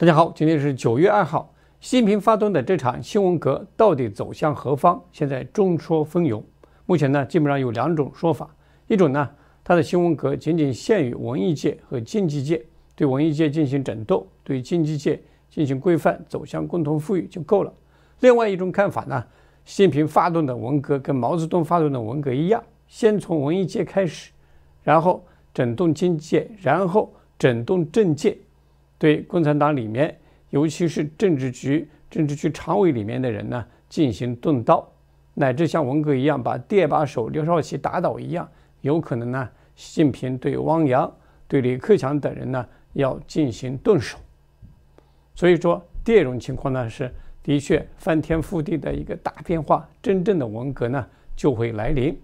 大家好，今天是九月二号。习近平发动的这场“新闻革”到底走向何方？现在众说纷纭。目前呢，基本上有两种说法：一种呢，他的“新闻革”仅仅限于文艺界和经济界，对文艺界进行整顿，对经济界进行规范，走向共同富裕就够了。另外一种看法呢，习近平发动的文革跟毛泽东发动的文革一样，先从文艺界开始，然后整顿经济界，然后整顿政界。对共产党里面，尤其是政治局、政治局常委里面的人呢，进行动刀，乃至像文革一样把第二把手刘少奇打倒一样，有可能呢，习近平对汪洋、对李克强等人呢，要进行动手。所以说，第二种情况呢，是的确翻天覆地的一个大变化，真正的文革呢就会来临。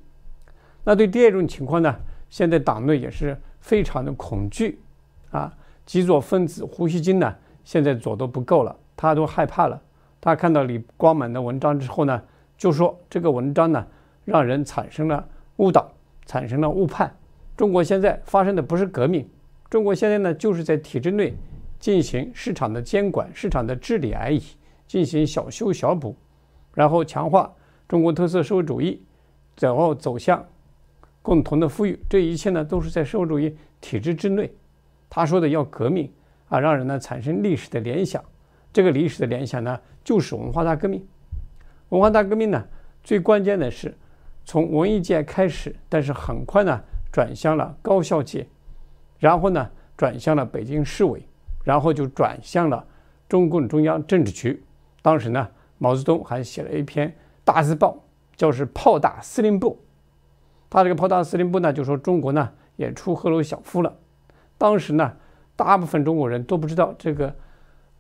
那对第二种情况呢，现在党内也是非常的恐惧，啊。极座分子呼吸机呢？现在左都不够了，他都害怕了。他看到李光满的文章之后呢，就说这个文章呢，让人产生了误导，产生了误判。中国现在发生的不是革命，中国现在呢，就是在体制内进行市场的监管、市场的治理而已，进行小修小补，然后强化中国特色社会主义，然后走向共同的富裕。这一切呢，都是在社会主义体制之内。他说的要革命啊，让人呢产生历史的联想。这个历史的联想呢，就是文化大革命。文化大革命呢，最关键的是从文艺界开始，但是很快呢转向了高校界，然后呢转向了北京市委，然后就转向了中共中央政治局。当时呢，毛泽东还写了一篇大字报，叫是《炮打司令部》。他这个炮打司令部呢，就说中国呢也出赫鲁晓夫了。当时呢，大部分中国人都不知道这个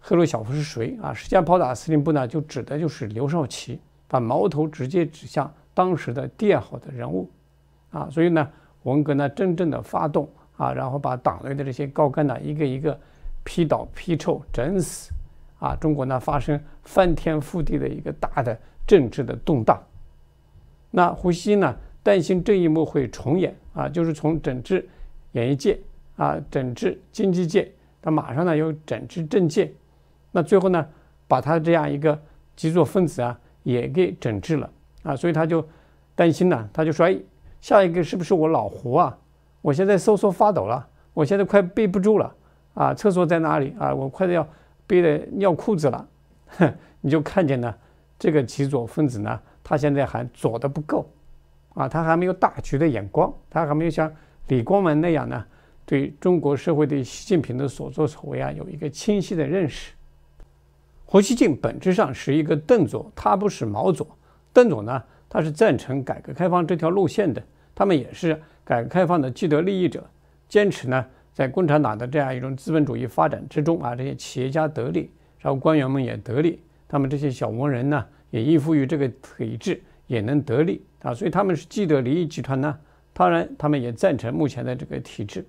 赫鲁晓夫是谁啊。时间炮打司令部呢，就指的就是刘少奇，把矛头直接指向当时的电好的人物，啊，所以呢，文革呢真正的发动啊，然后把党内的这些高干呢一个一个批倒批臭整死，啊，中国呢发生翻天覆地的一个大的政治的动荡。那胡进呢担心这一幕会重演啊，就是从整治演艺界。啊，整治经济界，他马上呢又整治政界，那最后呢，把他这样一个极左分子啊也给整治了啊，所以他就担心呢，他就说，哎，下一个是不是我老胡啊？我现在瑟瑟发抖了，我现在快憋不住了啊！厕所在哪里啊？我快要憋得尿裤子了！哼，你就看见呢，这个极左分子呢，他现在还左的不够啊，他还没有大局的眼光，他还没有像李光文那样呢。对中国社会对习近平的所作所为啊，有一个清晰的认识。胡锡进本质上是一个邓总，他不是毛左。邓总呢，他是赞成改革开放这条路线的，他们也是改革开放的既得利益者，坚持呢，在共产党的这样一种资本主义发展之中啊，这些企业家得利，然后官员们也得利，他们这些小文人呢，也依附于这个体制，也能得利啊，所以他们是既得利益集团呢。当然，他们也赞成目前的这个体制。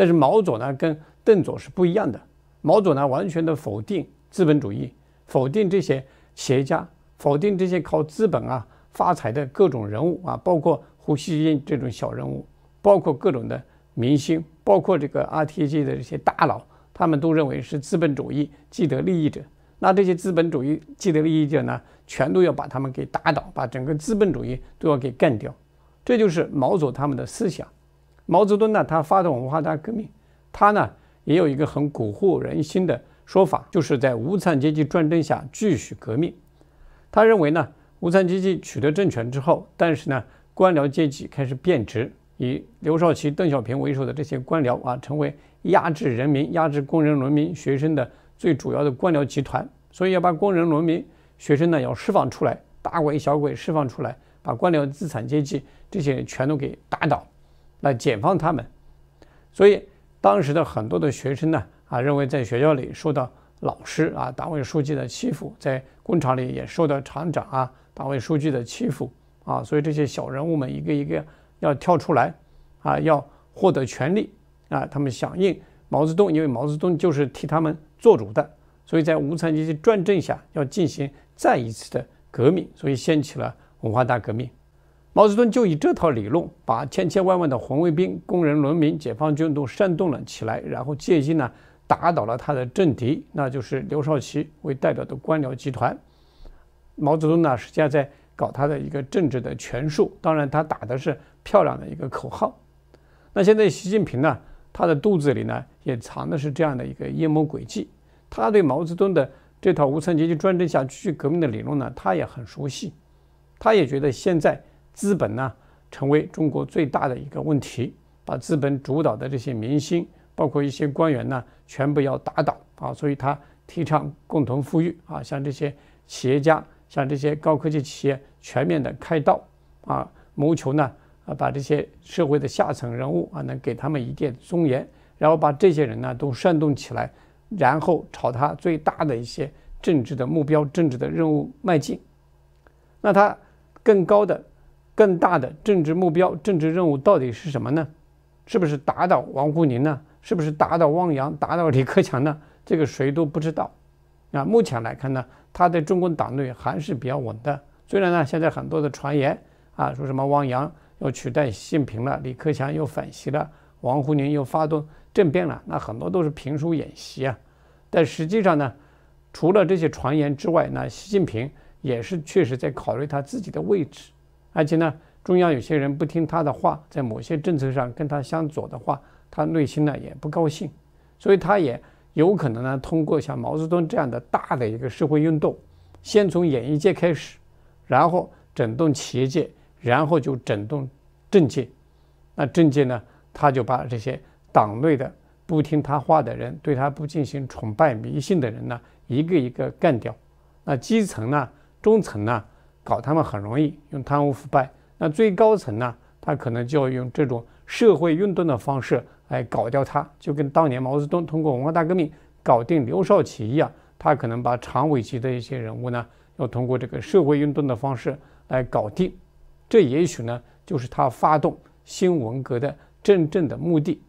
但是毛左呢，跟邓左是不一样的。毛左呢，完全的否定资本主义，否定这些企业家，否定这些靠资本啊发财的各种人物啊，包括胡锡进这种小人物，包括各种的明星，包括这个 R T G 的这些大佬，他们都认为是资本主义既得利益者。那这些资本主义既得利益者呢，全都要把他们给打倒，把整个资本主义都要给干掉。这就是毛左他们的思想。毛泽东呢，他发动文化大革命，他呢也有一个很蛊惑人心的说法，就是在无产阶级专政下继续革命。他认为呢，无产阶级取得政权之后，但是呢，官僚阶级开始变质，以刘少奇、邓小平为首的这些官僚啊，成为压制人民、压制工人、农民、学生的最主要的官僚集团。所以要把工人、农民、学生呢，要释放出来，大鬼小鬼释放出来，把官僚、资产阶级这些人全都给打倒。来解放他们，所以当时的很多的学生呢，啊，认为在学校里受到老师啊、党委书记的欺负，在工厂里也受到厂长啊、党委书记的欺负啊，所以这些小人物们一个一个要跳出来啊，要获得权利啊，他们响应毛泽东，因为毛泽东就是替他们做主的，所以在无产阶级专政下要进行再一次的革命，所以掀起了文化大革命。毛泽东就以这套理论，把千千万万的红卫兵、工人、农民、解放军都煽动了起来，然后借机呢打倒了他的政敌，那就是刘少奇为代表的官僚集团。毛泽东呢，实际上在搞他的一个政治的权术，当然他打的是漂亮的一个口号。那现在习近平呢，他的肚子里呢也藏的是这样的一个阴谋诡计。他对毛泽东的这套无产阶级专政下继续革命的理论呢，他也很熟悉，他也觉得现在。资本呢，成为中国最大的一个问题。把资本主导的这些明星，包括一些官员呢，全部要打倒啊！所以他提倡共同富裕啊，像这些企业家，像这些高科技企业，全面的开道啊，谋求呢啊，把这些社会的下层人物啊，能给他们一点尊严，然后把这些人呢都煽动起来，然后朝他最大的一些政治的目标、政治的任务迈进。那他更高的。更大的政治目标、政治任务到底是什么呢？是不是打倒王沪宁呢？是不是打倒汪洋、打倒李克强呢？这个谁都不知道。啊，目前来看呢，他在中国党内还是比较稳的。虽然呢，现在很多的传言啊，说什么汪洋要取代习近平了，李克强又反袭了，王沪宁又发动政变了，那很多都是评书演习啊。但实际上呢，除了这些传言之外，那习近平也是确实在考虑他自己的位置。而且呢，中央有些人不听他的话，在某些政策上跟他相左的话，他内心呢也不高兴，所以他也有可能呢，通过像毛泽东这样的大的一个社会运动，先从演艺界开始，然后整顿企业界，然后就整顿政界。那政界呢，他就把这些党内的不听他话的人，对他不进行崇拜迷信的人呢，一个一个干掉。那基层呢，中层呢？搞他们很容易用贪污腐败，那最高层呢？他可能就要用这种社会运动的方式来搞掉他，就跟当年毛泽东通过文化大革命搞定刘少奇一样，他可能把常委级的一些人物呢，要通过这个社会运动的方式来搞定。这也许呢，就是他发动新文革的真正的目的。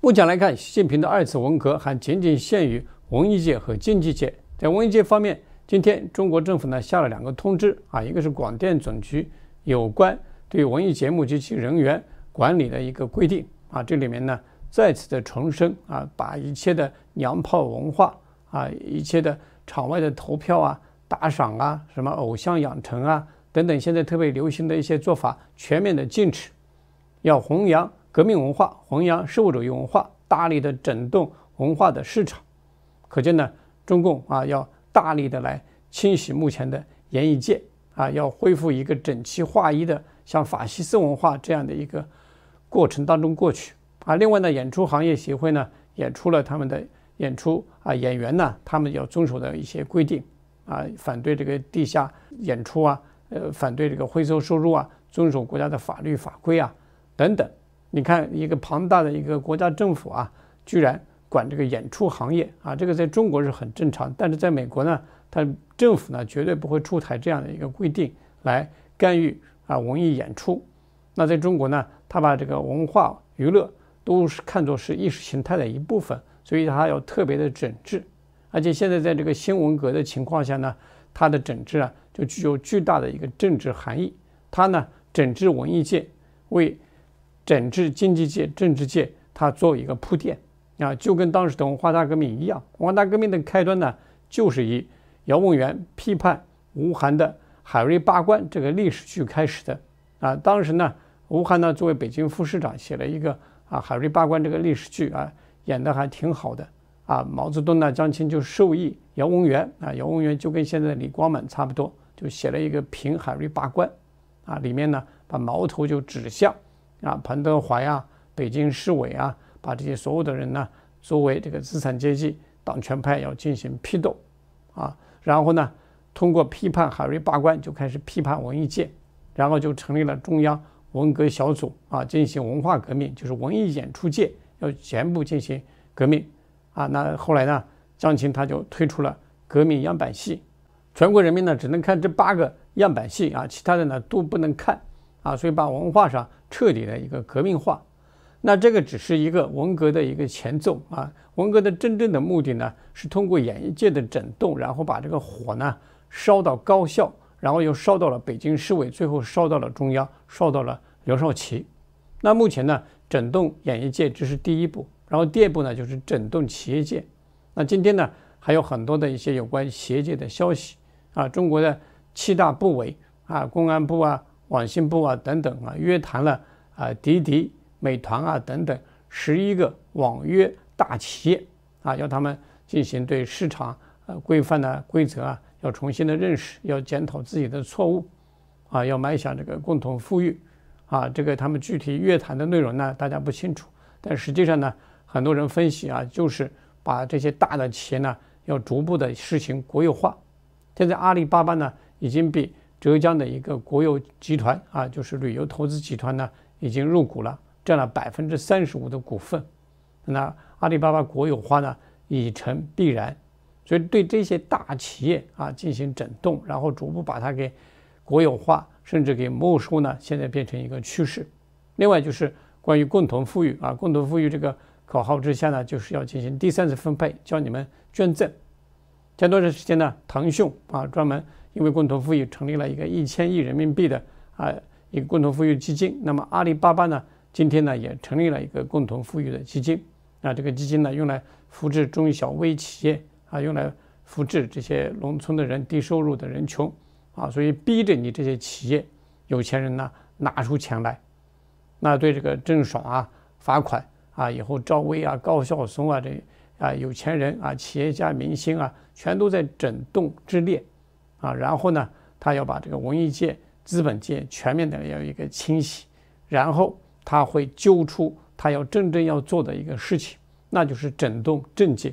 目前来看，习近平的二次文革还仅仅限于文艺界和经济界，在文艺界方面。今天中国政府呢下了两个通知啊，一个是广电总局有关对文艺节目及其人员管理的一个规定啊，这里面呢再次的重申啊，把一切的娘炮文化啊，一切的场外的投票啊、打赏啊、什么偶像养成啊等等，现在特别流行的一些做法全面的禁止，要弘扬革命文化，弘扬社会主义文化，大力的整顿文化的市场。可见呢，中共啊要。大力的来清洗目前的演艺界啊，要恢复一个整齐划一的，像法西斯文化这样的一个过程当中过去啊。另外呢，演出行业协会呢也出了他们的演出啊，演员呢他们要遵守的一些规定啊，反对这个地下演出啊，呃，反对这个灰色收入啊，遵守国家的法律法规啊等等。你看一个庞大的一个国家政府啊，居然。管这个演出行业啊，这个在中国是很正常，但是在美国呢，它政府呢绝对不会出台这样的一个规定来干预啊文艺演出。那在中国呢，他把这个文化娱乐都是看作是意识形态的一部分，所以他要特别的整治。而且现在在这个新文革的情况下呢，它的整治啊就具有巨大的一个政治含义。他呢整治文艺界，为整治经济界、政治界，他做一个铺垫。啊，就跟当时的文化大革命一样，文化大革命的开端呢，就是以姚文元批判吴晗的《海瑞罢官》这个历史剧开始的。啊，当时呢，吴晗呢作为北京副市长，写了一个啊《海瑞罢官》这个历史剧啊，演得还挺好的。啊，毛泽东呢、张青就授意姚文元啊，姚文元就跟现在的李光满差不多，就写了一个评《海瑞罢官》。啊，里面呢把矛头就指向啊彭德怀啊、北京市委啊。把这些所有的人呢，作为这个资产阶级党权派要进行批斗，啊，然后呢，通过批判海瑞罢官，就开始批判文艺界，然后就成立了中央文革小组啊，进行文化革命，就是文艺演出界要全部进行革命，啊，那后来呢，江青他就推出了革命样板戏，全国人民呢只能看这八个样板戏啊，其他的呢都不能看啊，所以把文化上彻底的一个革命化。那这个只是一个文革的一个前奏啊，文革的真正的目的呢，是通过演艺界的整顿，然后把这个火呢烧到高校，然后又烧到了北京市委，最后烧到了中央，烧到了刘少奇。那目前呢，整顿演艺界只是第一步，然后第二步呢就是整顿企业界。那今天呢，还有很多的一些有关企业界的消息啊，中国的七大部委啊，公安部啊、网信部啊等等啊，约谈了啊滴滴。美团啊，等等，十一个网约大企业啊，要他们进行对市场呃规范的规则啊，要重新的认识，要检讨自己的错误，啊，要迈向这个共同富裕，啊，这个他们具体约谈的内容呢，大家不清楚，但实际上呢，很多人分析啊，就是把这些大的企业呢，要逐步的实行国有化。现在阿里巴巴呢，已经比浙江的一个国有集团啊，就是旅游投资集团呢，已经入股了。占了百分之三十五的股份，那阿里巴巴国有化呢已成必然，所以对这些大企业啊进行整顿，然后逐步把它给国有化，甚至给没收呢，现在变成一个趋势。另外就是关于共同富裕啊，共同富裕这个口号之下呢，就是要进行第三次分配，叫你们捐赠。前段时间呢，腾讯啊专门因为共同富裕成立了一个一千亿人民币的啊一个共同富裕基金，那么阿里巴巴呢？今天呢，也成立了一个共同富裕的基金那这个基金呢，用来扶持中小微企业啊，用来扶持这些农村的人、低收入的人群啊，所以逼着你这些企业、有钱人呢拿出钱来。那对这个郑爽啊罚款啊，以后赵薇啊、高晓松啊这啊有钱人啊、企业家、明星啊，全都在整栋之列啊。然后呢，他要把这个文艺界、资本界全面的要一个清洗，然后。他会揪出他要真正要做的一个事情，那就是整顿政界。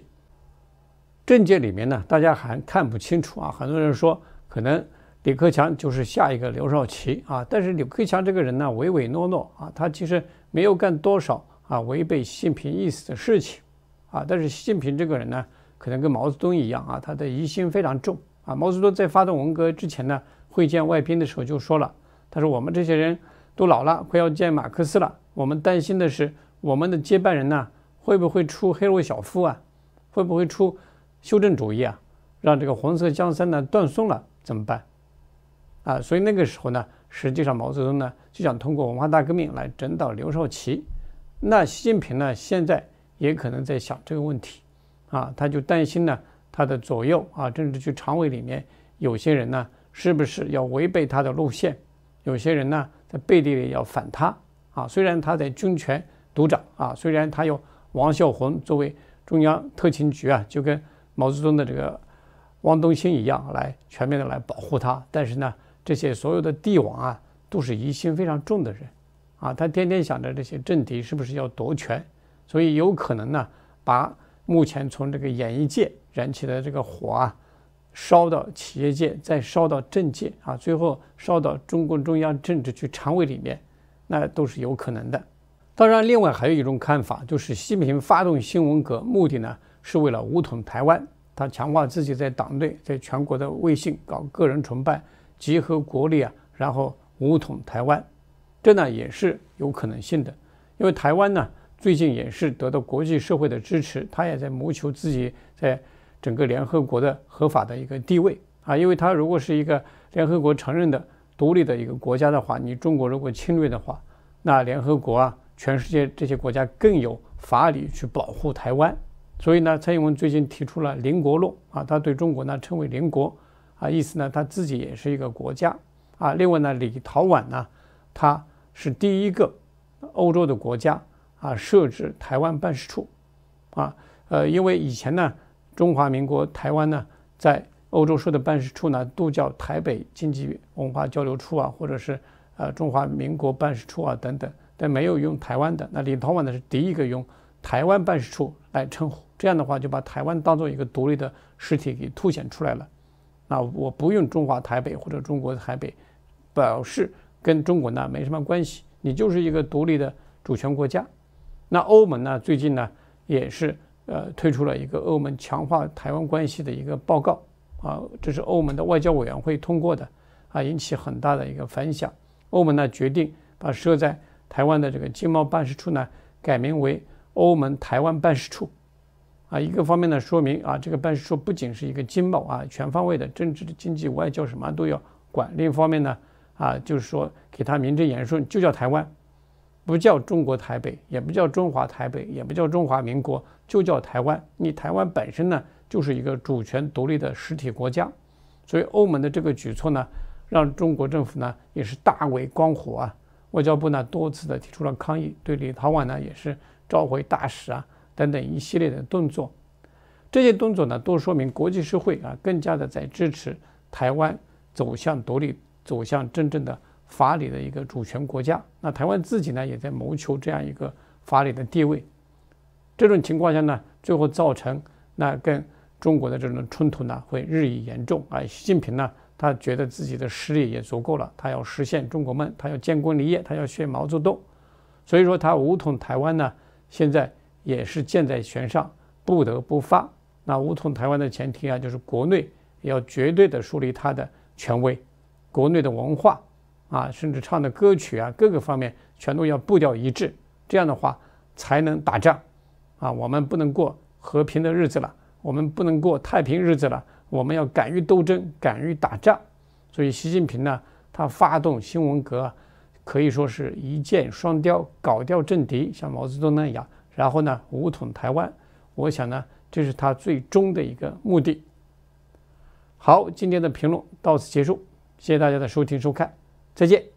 政界里面呢，大家还看不清楚啊。很多人说，可能李克强就是下一个刘少奇啊。但是李克强这个人呢，唯唯诺诺啊，他其实没有干多少啊违背习近平意思的事情啊。但是习近平这个人呢，可能跟毛泽东一样啊，他的疑心非常重啊。毛泽东在发动文革之前呢，会见外宾的时候就说了，他说我们这些人。都老了，快要见马克思了。我们担心的是，我们的接班人呢，会不会出黑鲁晓夫啊？会不会出修正主义啊？让这个红色江山呢断送了怎么办？啊，所以那个时候呢，实际上毛泽东呢就想通过文化大革命来整倒刘少奇。那习近平呢，现在也可能在想这个问题啊，他就担心呢，他的左右啊，政治局常委里面有些人呢，是不是要违背他的路线？有些人呢？在背地里要反他啊！虽然他在军权独掌啊，虽然他有王孝宏作为中央特勤局啊，就跟毛泽东的这个汪东兴一样，来全面的来保护他。但是呢，这些所有的帝王啊，都是疑心非常重的人啊，他天天想着这些政敌是不是要夺权，所以有可能呢，把目前从这个演艺界燃起的这个火。啊。烧到企业界，再烧到政界啊，最后烧到中共中央政治局常委里面，那都是有可能的。当然，另外还有一种看法，就是习近平发动新文革目的呢，是为了武统台湾，他强化自己在党内、在全国的威信，搞个人崇拜，集合国力啊，然后武统台湾，这呢也是有可能性的。因为台湾呢，最近也是得到国际社会的支持，他也在谋求自己在。整个联合国的合法的一个地位啊，因为它如果是一个联合国承认的独立的一个国家的话，你中国如果侵略的话，那联合国啊，全世界这些国家更有法理去保护台湾。所以呢，蔡英文最近提出了“邻国论”啊，他对中国呢称为邻国啊，意思呢他自己也是一个国家啊。另外呢，立陶宛呢，他是第一个欧洲的国家啊，设置台湾办事处啊，呃，因为以前呢。中华民国台湾呢，在欧洲设的办事处呢都叫台北经济文化交流处啊，或者是呃中华民国办事处啊等等，但没有用台湾的。那立陶宛呢是第一个用台湾办事处来称呼，这样的话就把台湾当做一个独立的实体给凸显出来了。那我不用中华台北或者中国台北，表示跟中国呢没什么关系，你就是一个独立的主权国家。那欧盟呢最近呢也是。呃，推出了一个欧盟强化台湾关系的一个报告啊，这是欧盟的外交委员会通过的啊，引起很大的一个反响。欧盟呢决定把设在台湾的这个经贸办事处呢改名为欧盟台湾办事处啊，一个方面呢说明啊，这个办事处不仅是一个经贸啊，全方位的政治、经济、外交什么都要管；另一方面呢啊，就是说给它名正言顺，就叫台湾。不叫中国台北，也不叫中华台北，也不叫中华民国，就叫台湾。你台湾本身呢，就是一个主权独立的实体国家，所以欧盟的这个举措呢，让中国政府呢也是大为光火啊！外交部呢多次的提出了抗议，对立陶宛呢也是召回大使啊等等一系列的动作。这些动作呢，都说明国际社会啊更加的在支持台湾走向独立，走向真正的。法理的一个主权国家，那台湾自己呢也在谋求这样一个法理的地位。这种情况下呢，最后造成那跟中国的这种冲突呢会日益严重啊。习近平呢，他觉得自己的实力也足够了，他要实现中国梦，他要建功立业，他要学毛泽东，所以说他武统台湾呢，现在也是箭在弦上，不得不发。那武统台湾的前提啊，就是国内要绝对的树立他的权威，国内的文化。啊，甚至唱的歌曲啊，各个方面全都要步调一致，这样的话才能打仗。啊，我们不能过和平的日子了，我们不能过太平日子了，我们要敢于斗争，敢于打仗。所以习近平呢，他发动新文革，可以说是一箭双雕，搞掉政敌，像毛泽东那样，然后呢，武统台湾。我想呢，这是他最终的一个目的。好，今天的评论到此结束，谢谢大家的收听收看。再见。